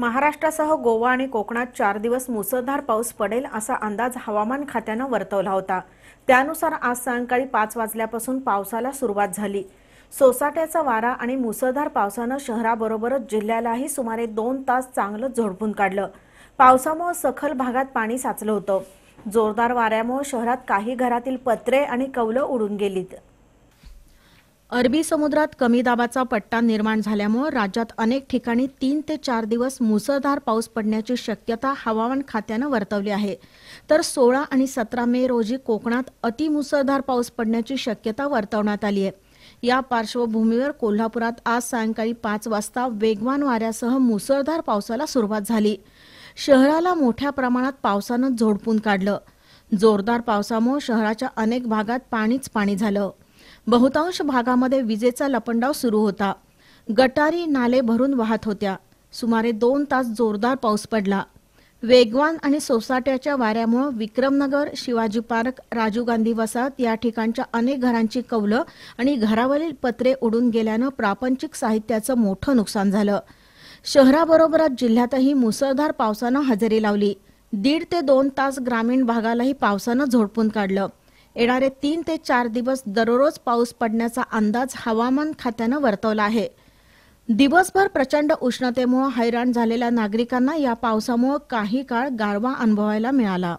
महाराष्ट्रासह गोवा आणि कोकणात चार दिवस मुसळधार पाऊस पडेल असा अंदाज हवामान खात्यानं वर्तवला होता त्यानुसार आज सायंकाळी पाच वाजल्यापासून पावसाला सुरुवात झाली सोसाट्याचा वारा आणि मुसळधार पावसानं शहराबरोबरच जिल्ह्यालाही सुमारे दोन तास चांगलं झोडपून काढलं पावसामुळे सखल भागात पाणी साचलं होतं जोरदार वाऱ्यामुळे शहरात काही घरातील पत्रे आणि कवलं उडून गेलीत अरबी समुद्रात कमी दाबाचा पट्टा निर्माण झाल्यामुळे राज्यात अनेक ठिकाणी तीन ते चार दिवस मुसळधार पाऊस पडण्याची शक्यता हवामान खात्यानं वर्तवली आहे तर सोळा आणि सतरा मे रोजी कोकणात अतिमुसळधार पाऊस पडण्याची शक्यता वर्तवण्यात आली आहे या पार्श्वभूमीवर कोल्हापुरात आज सायंकाळी पाच वाजता वेगवान वाऱ्यासह मुसळधार पावसाला सुरुवात झाली शहराला मोठ्या प्रमाणात पावसानं झोडपून काढलं जोरदार पावसामुळे शहराच्या अनेक भागात पाणीच पाणी झालं बहुतांश भागामध्ये विजेचा लपंडाव सुरू होता गटारी नाले भरून वाहत होत्या सुमारे दोन तास जोरदार पाऊस पडला वेगवान आणि सोसाट्याच्या वाऱ्यामुळे विक्रमनगर शिवाजी पार्क राजीव गांधी वसाहत या ठिकाणच्या अनेक घरांची कवलं आणि घरावरील पत्रे उडून गेल्यानं प्रापंचिक साहित्याचं मोठं नुकसान झालं शहराबरोबरच जिल्ह्यातही मुसळधार पावसानं हजेरी लावली दीड ते दोन तास ग्रामीण भागालाही पावसानं झोडपून काढलं येणारे तीन ते चार दिवस दररोज पाऊस पडण्याचा अंदाज हवामान खात्यानं वर्तवला आहे दिवसभर प्रचंड उष्णतेमुळे हैराण झालेल्या नागरिकांना या पावसामुळे काही काळ गारवा अनुभवायला मिळाला